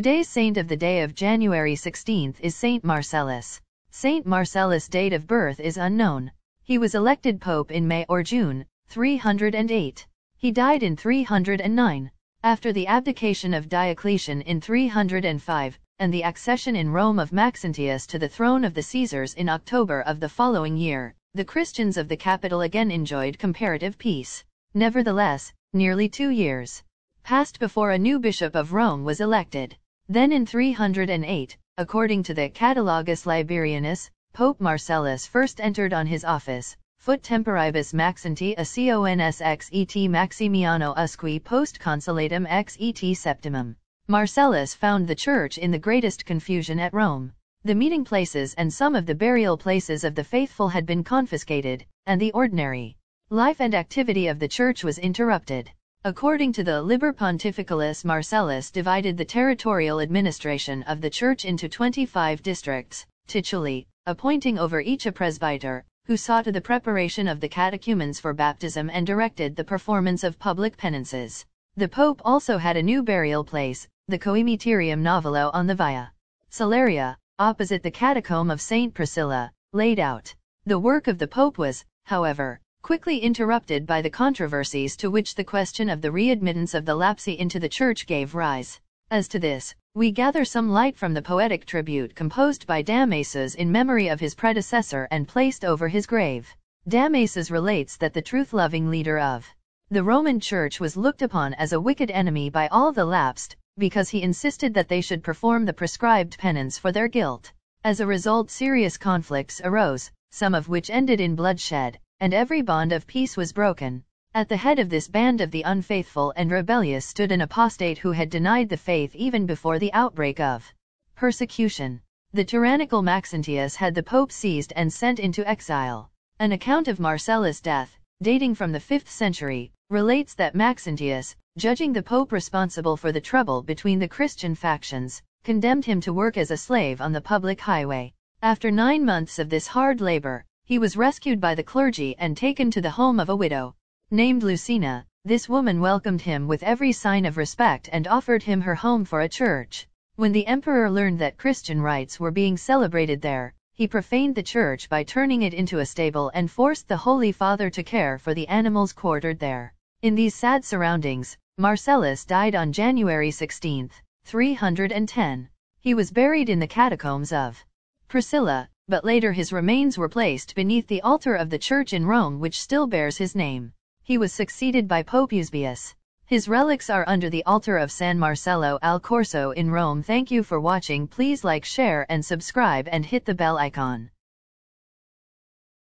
Today's saint of the day of January 16th is Saint Marcellus. Saint Marcellus' date of birth is unknown. He was elected pope in May or June, 308. He died in 309. After the abdication of Diocletian in 305, and the accession in Rome of Maxentius to the throne of the Caesars in October of the following year, the Christians of the capital again enjoyed comparative peace. Nevertheless, nearly two years passed before a new bishop of Rome was elected. Then in 308, according to the Catalogus Liberianus, Pope Marcellus first entered on his office, foot temporibus maxenti a cons ex et Maximiano usque post consulatum ex et septimum. Marcellus found the church in the greatest confusion at Rome. The meeting places and some of the burial places of the faithful had been confiscated, and the ordinary life and activity of the church was interrupted. According to the Liber Pontificalis Marcellus divided the territorial administration of the church into 25 districts, tituli, appointing over each a presbyter, who saw to the preparation of the catechumens for baptism and directed the performance of public penances. The pope also had a new burial place, the Coimiterium Novello on the Via Salaria, opposite the catacomb of St. Priscilla, laid out. The work of the pope was, however, quickly interrupted by the controversies to which the question of the readmittance of the lapsi into the church gave rise. As to this, we gather some light from the poetic tribute composed by Damasus in memory of his predecessor and placed over his grave. Damasus relates that the truth-loving leader of the Roman Church was looked upon as a wicked enemy by all the lapsed, because he insisted that they should perform the prescribed penance for their guilt. As a result serious conflicts arose, some of which ended in bloodshed, and every bond of peace was broken. At the head of this band of the unfaithful and rebellious stood an apostate who had denied the faith even before the outbreak of persecution. The tyrannical Maxentius had the pope seized and sent into exile. An account of Marcellus' death, dating from the 5th century, relates that Maxentius, judging the pope responsible for the trouble between the Christian factions, condemned him to work as a slave on the public highway. After nine months of this hard labor, he was rescued by the clergy and taken to the home of a widow, named Lucina. This woman welcomed him with every sign of respect and offered him her home for a church. When the emperor learned that Christian rites were being celebrated there, he profaned the church by turning it into a stable and forced the Holy Father to care for the animals quartered there. In these sad surroundings, Marcellus died on January 16, 310. He was buried in the catacombs of Priscilla, but later his remains were placed beneath the altar of the church in Rome which still bears his name. He was succeeded by Pope Eusebius. His relics are under the altar of San Marcello al Corso in Rome. Thank you for watching. Please like, share and subscribe and hit the bell icon.